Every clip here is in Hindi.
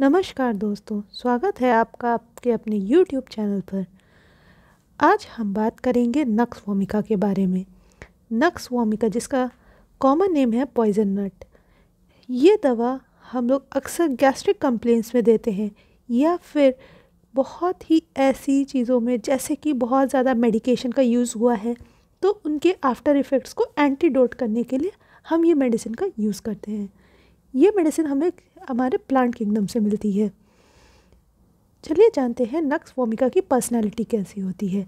नमस्कार दोस्तों स्वागत है आपका आपके अपने YouTube चैनल पर आज हम बात करेंगे नक्स वोमिका के बारे में नक्स वोमिका जिसका कॉमन नेम है पॉइजन नट ये दवा हम लोग अक्सर गैस्ट्रिक कंप्लेंट्स में देते हैं या फिर बहुत ही ऐसी चीज़ों में जैसे कि बहुत ज़्यादा मेडिकेशन का यूज़ हुआ है तो उनके आफ्टर इफ़ेक्ट्स को एंटीडोट करने के लिए हम ये मेडिसिन का यूज़ करते हैं ये मेडिसिन हमें हमारे प्लांट किंगडम से मिलती है चलिए जानते हैं नक्स वोमिका की पर्सनालिटी कैसी होती है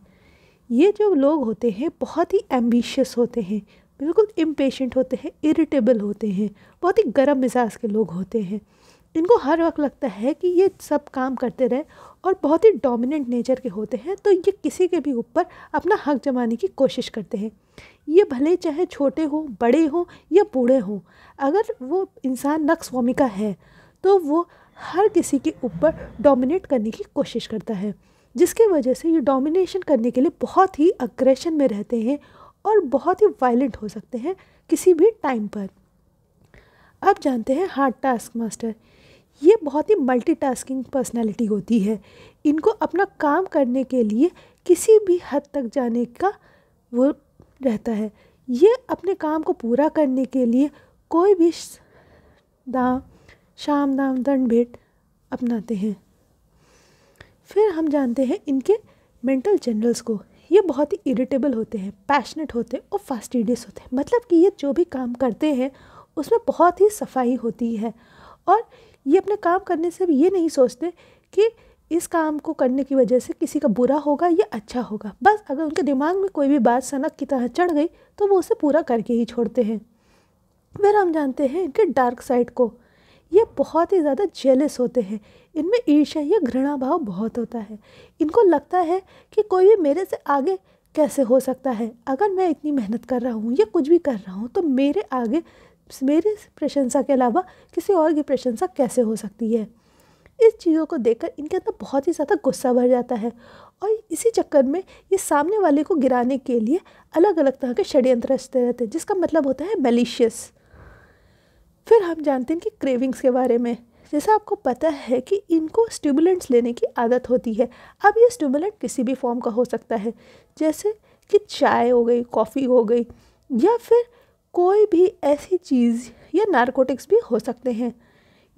ये जो लोग होते हैं बहुत ही एम्बिशियस होते हैं बिल्कुल इम्पेशेंट होते हैं इरिटेबल होते हैं बहुत ही गर्म मिजाज के लोग होते हैं इनको हर वक्त लगता है कि ये सब काम करते रहे और बहुत ही डोमिनेंट नेचर के होते हैं तो ये किसी के भी ऊपर अपना हक जमाने की कोशिश करते हैं ये भले चाहे छोटे हों बड़े हों या बूढ़े हों अगर वो इंसान नक्स वोमिका है तो वो हर किसी के ऊपर डोमिनेट करने की कोशिश करता है जिसके वजह से ये डोमिनेशन करने के लिए बहुत ही अग्रेशन में रहते हैं और बहुत ही वायलेंट हो सकते हैं किसी भी टाइम पर अब जानते हैं हार्ड टास्क मास्टर ये बहुत ही मल्टीटास्किंग पर्सनालिटी होती है इनको अपना काम करने के लिए किसी भी हद तक जाने का वो रहता है ये अपने काम को पूरा करने के लिए कोई भी दाम शाम दाम दंड भेंट अपनाते हैं फिर हम जानते हैं इनके मेंटल जनरल्स को ये बहुत ही इरिटेबल होते हैं पैशनेट होते हैं और फास्टिडियस होते हैं मतलब कि ये जो भी काम करते हैं उसमें बहुत ही सफाई होती है और ये अपने काम करने से ये नहीं सोचते कि इस काम को करने की वजह से किसी का बुरा होगा या अच्छा होगा बस अगर उनके दिमाग में कोई भी बात सनक की तरह चढ़ गई तो वो उसे पूरा करके ही छोड़ते हैं फिर हम जानते हैं इनके डार्क साइड को ये बहुत ही ज़्यादा जेलस होते हैं इनमें ईर्ष्या या घृणा भाव बहुत होता है इनको लगता है कि कोई भी मेरे से आगे कैसे हो सकता है अगर मैं इतनी मेहनत कर रहा हूँ या कुछ भी कर रहा हूँ तो मेरे आगे मेरी प्रशंसा के अलावा किसी और की प्रशंसा कैसे हो सकती है इस चीज़ों को देखकर इनके अंदर बहुत ही ज़्यादा गुस्सा भर जाता है और इसी चक्कर में ये सामने वाले को गिराने के लिए अलग अलग तरह के षड्यंत्र रचते रहते हैं जिसका मतलब होता है मेलिशियस फिर हम जानते हैं कि क्रेविंग्स के बारे में जैसा आपको पता है कि इनको स्टिमुलेंट्स लेने की आदत होती है अब ये स्टिमुलेंट किसी भी फॉर्म का हो सकता है जैसे कि चाय हो गई कॉफ़ी हो गई या फिर कोई भी ऐसी चीज़ या नारकोटिक्स भी हो सकते हैं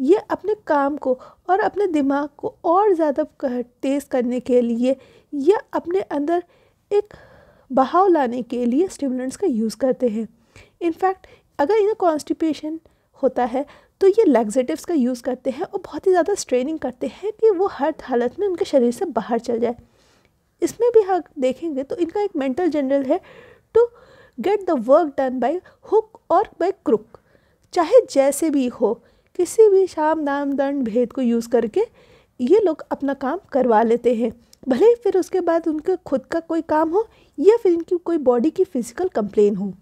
ये अपने काम को और अपने दिमाग को और ज़्यादा तेज़ करने के लिए या अपने अंदर एक बहाव लाने के लिए स्टिमुलेंट्स का यूज़ करते हैं इनफैक्ट अगर इन्हें कॉन्स्टिपेशन होता है तो ये लैग्जेटिव्स का यूज़ करते हैं और बहुत ही ज़्यादा स्ट्रेनिंग करते हैं कि वो हर हालत में उनके शरीर से बाहर चल जाए इसमें भी हम हाँ देखेंगे तो इनका एक मेंटल जनरल है टू तो get the work done by hook और बाय क्रुक चाहे जैसे भी हो किसी भी शाम नाम दंड भेद को यूज़ करके ये लोग अपना काम करवा लेते हैं भले ही फिर उसके बाद उनके खुद का कोई काम हो या फिर इनकी कोई बॉडी की फिजिकल कंप्लेन हो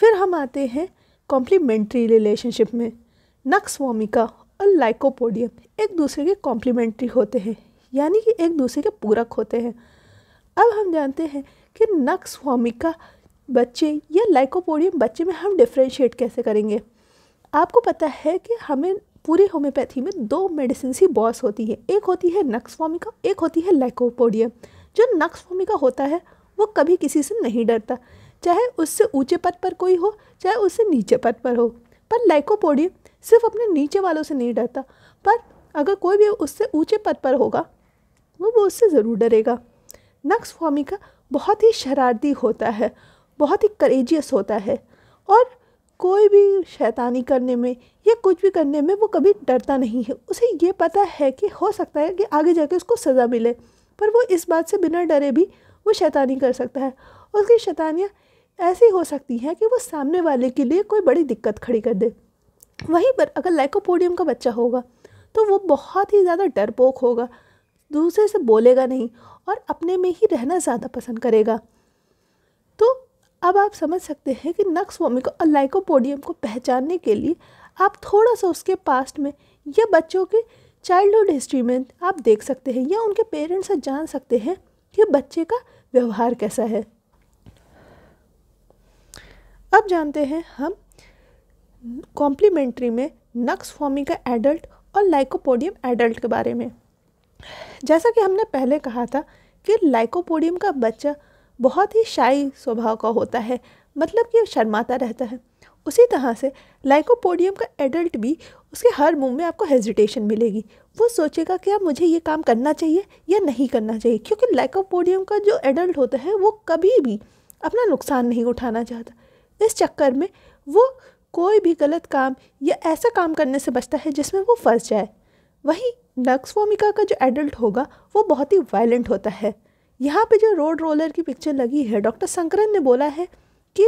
फिर हम आते हैं कॉम्प्लीमेंट्री रिलेशनशिप में नक्स वॉमिका और लाइकोपोडियम एक दूसरे के कॉम्प्लीमेंट्री होते हैं यानी कि एक दूसरे के पूरक होते हैं अब हम जानते हैं कि नक्स वॉमिका बच्चे या लाइकोपोडियम बच्चे में हम डिफ्रेंशिएट कैसे करेंगे आपको पता है कि हमें पूरी होम्योपैथी में दो मेडिसिन ही बॉस होती है एक होती है नक्स फॉमिका एक होती है लाइकोपोडियम जो नक्स फॉमिका होता है वो कभी किसी से नहीं डरता चाहे उससे ऊंचे पद पर कोई हो चाहे उससे नीचे पद पर हो पर लाइकोपोडियम सिर्फ अपने नीचे वालों से नहीं डरता पर अगर कोई भी उससे ऊंचे पद पर होगा वो वो उससे ज़रूर डरेगा नक्स फॉमिका बहुत ही शरारती होता है बहुत ही करेजियस होता है और कोई भी शैतानी करने में या कुछ भी करने में वो कभी डरता नहीं है उसे ये पता है कि हो सकता है कि आगे जाके उसको सज़ा मिले पर वो इस बात से बिना डरे भी वो शैतानी कर सकता है उसकी शैतानियाँ ऐसी हो सकती हैं कि वो सामने वाले के लिए कोई बड़ी दिक्कत खड़ी कर दे वहीं पर अगर लाइकोपोडियम का बच्चा होगा तो वो बहुत ही ज़्यादा डरपोक होगा दूसरे से बोलेगा नहीं और अपने में ही रहना ज़्यादा पसंद करेगा तो अब आप समझ सकते हैं कि नक्स वोमी को और लाइकोपोडियम को पहचानने के लिए आप थोड़ा सा उसके पास्ट में या बच्चों के चाइल्डहुड हिस्ट्री में आप देख सकते हैं या उनके पेरेंट्स से जान सकते हैं कि बच्चे का व्यवहार कैसा है अब जानते हैं हम कॉम्प्लीमेंट्री में नक्स फॉर्मी का एडल्ट और लाइकोपोडियम एडल्ट के बारे में जैसा कि हमने पहले कहा था कि लाइकोपोडियम का बच्चा बहुत ही शाही स्वभाव का होता है मतलब कि शर्माता रहता है उसी तरह से लाइकोपोडियम का एडल्ट भी उसके हर मुंह में आपको हेजिटेशन मिलेगी वो सोचेगा कि आप मुझे ये काम करना चाहिए या नहीं करना चाहिए क्योंकि लाइकोपोडियम का जो एडल्ट होता है वो कभी भी अपना नुकसान नहीं उठाना चाहता इस चक्कर में वो कोई भी गलत काम या ऐसा काम करने से बचता है जिसमें वो फंस जाए वहीं नक्स वोमिका का जो एडल्ट होगा वो बहुत ही वायलेंट होता है यहाँ पे जो रोड रोलर की पिक्चर लगी है डॉक्टर शंकरन ने बोला है कि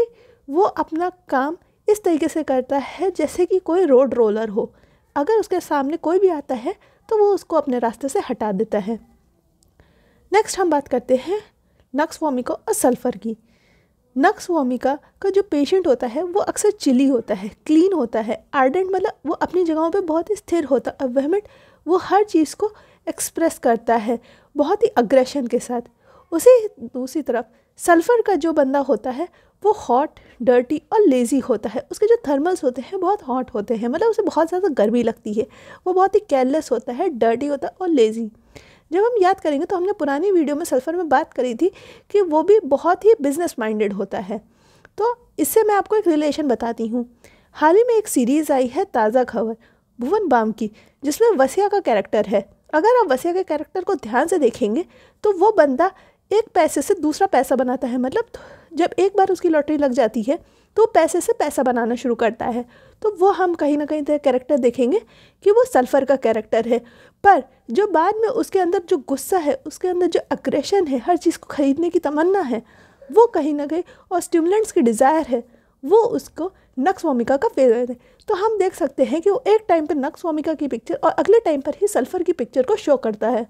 वो अपना काम इस तरीके से करता है जैसे कि कोई रोड रोलर हो अगर उसके सामने कोई भी आता है तो वो उसको अपने रास्ते से हटा देता है नेक्स्ट हम बात करते हैं नक्स वोमिका और सल्फ़र की नक्स वोमिका का जो पेशेंट होता है वो अक्सर चिली होता है क्लीन होता है आर्डेंट मतलब वो अपनी जगहों पे बहुत ही स्थिर होता एनवायरमेंट वो हर चीज़ को एक्सप्रेस करता है बहुत ही अग्रेशन के साथ उसी दूसरी तरफ सल्फ़र का जो बंदा होता है वो हॉट डर्टी और लेज़ी होता है उसके जो थर्मल्स होते हैं बहुत हॉट होते हैं मतलब उसे बहुत ज़्यादा गर्मी लगती है वो बहुत ही केयरलेस होता है डर्टी होता है और लेज़ी जब हम याद करेंगे तो हमने पुरानी वीडियो में सल्फ़र में बात करी थी कि वो भी बहुत ही बिजनेस माइंडेड होता है तो इससे मैं आपको एक रिलेशन बताती हूँ हाल ही में एक सीरीज़ आई है ताज़ा खबर भुवन बाम की जिसमें वसिया का कैरेक्टर है अगर आप वसिया के कैरेक्टर को ध्यान से देखेंगे तो वो बंदा एक पैसे से दूसरा पैसा बनाता है मतलब जब एक बार उसकी लॉटरी लग जाती है तो पैसे से पैसा बनाना शुरू करता है तो वो हम कहीं ना कहीं कैरेक्टर तो देखेंगे कि वो सल्फ़र का कैरेक्टर है पर जो बाद में उसके अंदर जो गुस्सा है उसके अंदर जो अग्रेशन है हर चीज़ को ख़रीदने की तमन्ना है वो कहीं ना कहीं और स्टिमुलेंट्स की डिज़ायर है वो उसको नक्स वोमिका का फेवरेट है तो हम देख सकते हैं कि वो एक टाइम पर नक्स वोमिका की पिक्चर और अगले टाइम पर ही सल्फर की पिक्चर को शो करता है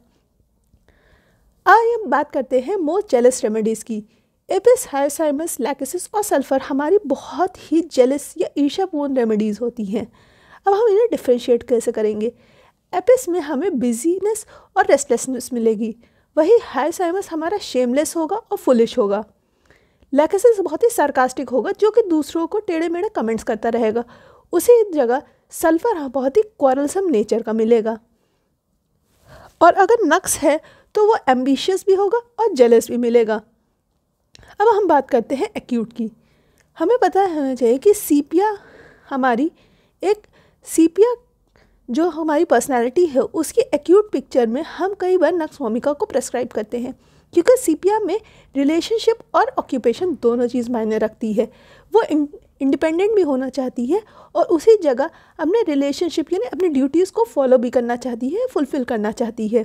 आइए हम बात करते हैं मोस्ट जेलस रेमेडीज़ की एपिस हायसाइमस लैकेसिस और सल्फ़र हमारी बहुत ही जेलस या ईर्षापूर्ण रेमेडीज़ होती हैं अब हम इन्हें डिफ्रेंशिएट कैसे करेंगे एपिस में हमें बिजीनेस और रेस्टलेसनेस मिलेगी वही हायसाइमस हमारा शेमलेस होगा और फुलिश होगा लैकेसिस बहुत ही सार्कास्टिक होगा जो कि दूसरों को टेढ़े मेढ़े कमेंट्स करता रहेगा उसी जगह सल्फर हाँ, बहुत ही क्वारलसम नेचर का मिलेगा और अगर नक्स है तो वो एम्बिशियस भी होगा और जेलस भी मिलेगा अब हम बात करते हैं एक्यूट की हमें पता होना चाहिए कि सीपिया हमारी एक सीपिया जो हमारी पर्सनालिटी है उसकी एक्यूट पिक्चर में हम कई बार नक्स वोमिका को प्रेस्क्राइब करते हैं क्योंकि सीपिया में रिलेशनशिप और ऑक्यूपेशन दोनों चीज़ मायने रखती है वो इंडिपेंडेंट भी होना चाहती है और उसी जगह अपने रिलेशनशिप यानी अपनी ड्यूटीज़ को फॉलो भी करना चाहती है फुलफ़िल करना चाहती है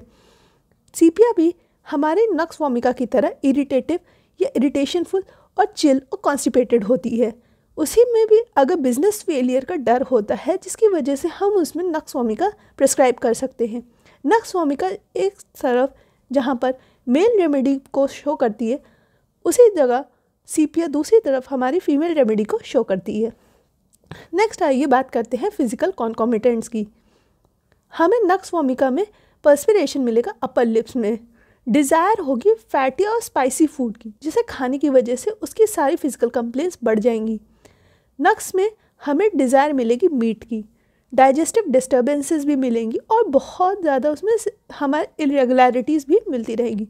सीपिया भी हमारे नक्स वॉमिका की तरह इरीटेटिव या इरीटेशनफुल और चिल और कॉन्स्टिपेटेड होती है उसी में भी अगर बिजनेस फेलियर का डर होता है जिसकी वजह से हम उसमें नक्स वॉमिका प्रिस्क्राइब कर सकते हैं नक्स वॉमिका एक तरफ जहाँ पर मेल रेमेडी को शो करती है उसी जगह सीपिया दूसरी तरफ हमारी फीमेल रेमेडी को शो करती है नेक्स्ट आइए बात करते हैं फिजिकल कॉन्कोमिटेंट्स की हमें नक्स वोमिका में पर्सपिरेशन मिलेगा अपर लिप्स में डिज़ायर होगी फैटी और स्पाइसी फूड की जिसे खाने की वजह से उसकी सारी फिजिकल कंप्लेंट्स बढ़ जाएंगी नक्स में हमें डिज़ायर मिलेगी मीट की डाइजेस्टिव डिस्टर्बेंसेस भी मिलेंगी और बहुत ज़्यादा उसमें हमारे इरेगुलरिटीज़ भी मिलती रहेगी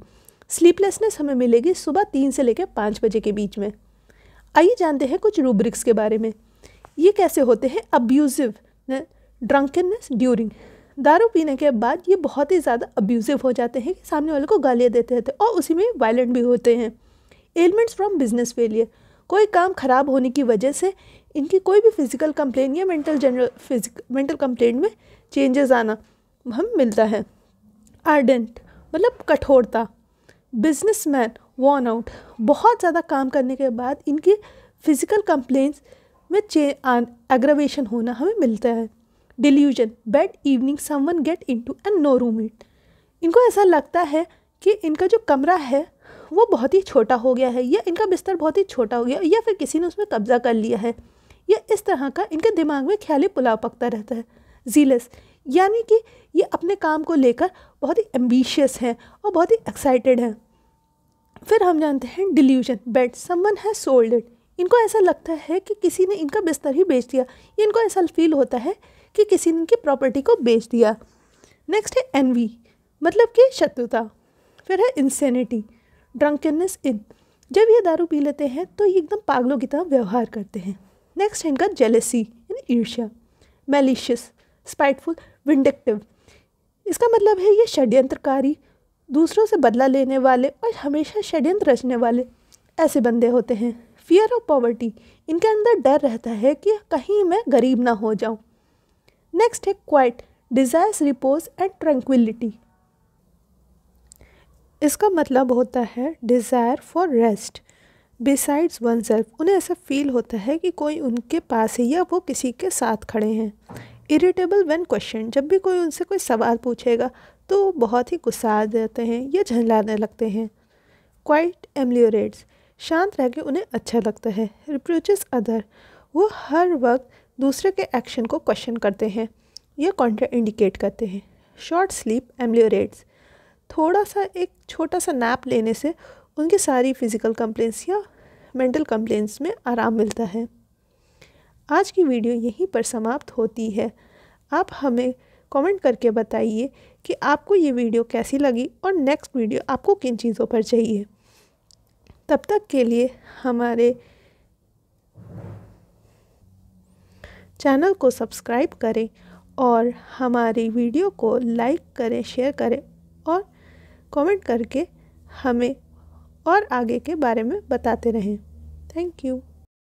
स्लीपलेसनेस हमें मिलेगी सुबह तीन से लेकर पाँच बजे के बीच में आइए जानते हैं कुछ रूब्रिक्स के बारे में ये कैसे होते हैं अब्यूज़िव ड्रंकननेस ड्यूरिंग दारू पीने के बाद ये बहुत ही ज़्यादा अब्यूज़िव हो जाते हैं कि सामने वाले को गालियाँ देते रहते हैं और उसी में वायलेंट भी होते हैं एलिमेंट्स फ्रॉम बिजनेस फेलियर कोई काम ख़राब होने की वजह से इनकी कोई भी फिज़िकल कंप्लेन या mental general physical mental complain में चेंजेस आना हम मिलता है आर्डेंट मतलब कठोरता मैन वॉन आउट बहुत ज़्यादा काम करने के बाद इनके फिज़िकल कंप्लेंट्स में चे एग्रवेशन होना हमें मिलता है delusion bad evening some one get in to an no room it इनको ऐसा लगता है कि इनका जो कमरा है वो बहुत ही छोटा हो गया है या इनका बिस्तर बहुत ही छोटा हो गया या फिर किसी ने उसमें कब्ज़ा कर लिया है या इस तरह का इनके दिमाग में ख्याली पुलाव पकता रहता है जीलस यानी कि ये अपने काम को लेकर बहुत ही एम्बिशियस हैं और बहुत ही एक्साइटेड हैं फिर हम जानते हैं डिल्यूजन बेड समवन है सोल्ड इट इनको ऐसा लगता है कि किसी ने इनका बिस्तर ही बेच दिया इनको ऐसा फील होता है कि किसी ने इनकी प्रॉपर्टी को बेच दिया नेक्स्ट है एनवी मतलब कि शत्रुता फिर है इंसेनिटी ड्रंकननेस इन जब ये दारू पी लेते हैं तो ये एकदम पागलों की तरह व्यवहार करते हैं नेक्स्ट है इनका जेलेसी यानी ईर्ष्या मेलिशियस स्पाइटफुल विंडक्टिव इसका मतलब है ये षड्यंत्रकारी दूसरों से बदला लेने वाले और हमेशा षड्यंत्र रचने वाले ऐसे बंदे होते हैं फियर ऑफ पॉवर्टी इनके अंदर डर रहता है कि कहीं मैं गरीब ना हो जाऊं नेक्स्ट है quite desires repose and tranquillity इसका मतलब होता है desire for rest besides oneself उन्हें ऐसा फील होता है कि कोई उनके पास है या वो किसी के साथ खड़े हैं इरिटेबल वन क्वेश्चन जब भी कोई उनसे कोई सवाल पूछेगा तो वो बहुत ही गुस्सा आ जाते हैं या झंझलाने लगते हैं क्वाइट एम्ल्योरेट्स शांत रह के उन्हें अच्छा लगता है रिप्रोचेस अदर वो हर वक्त दूसरे के एक्शन को क्वेश्चन करते हैं या कॉन्ट्रा इंडिकेट करते हैं शॉर्ट स्लीप एम्लियोरेट्स थोड़ा सा एक छोटा सा नैप लेने से उनकी सारी फिज़िकल कंप्लेंट्स या मेंटल कंप्लेंट्स में आराम मिलता है आज की वीडियो यहीं पर समाप्त होती है आप हमें कमेंट करके बताइए कि आपको ये वीडियो कैसी लगी और नेक्स्ट वीडियो आपको किन चीज़ों पर चाहिए तब तक के लिए हमारे चैनल को सब्सक्राइब करें और हमारी वीडियो को लाइक करें शेयर करें और कमेंट करके हमें और आगे के बारे में बताते रहें थैंक यू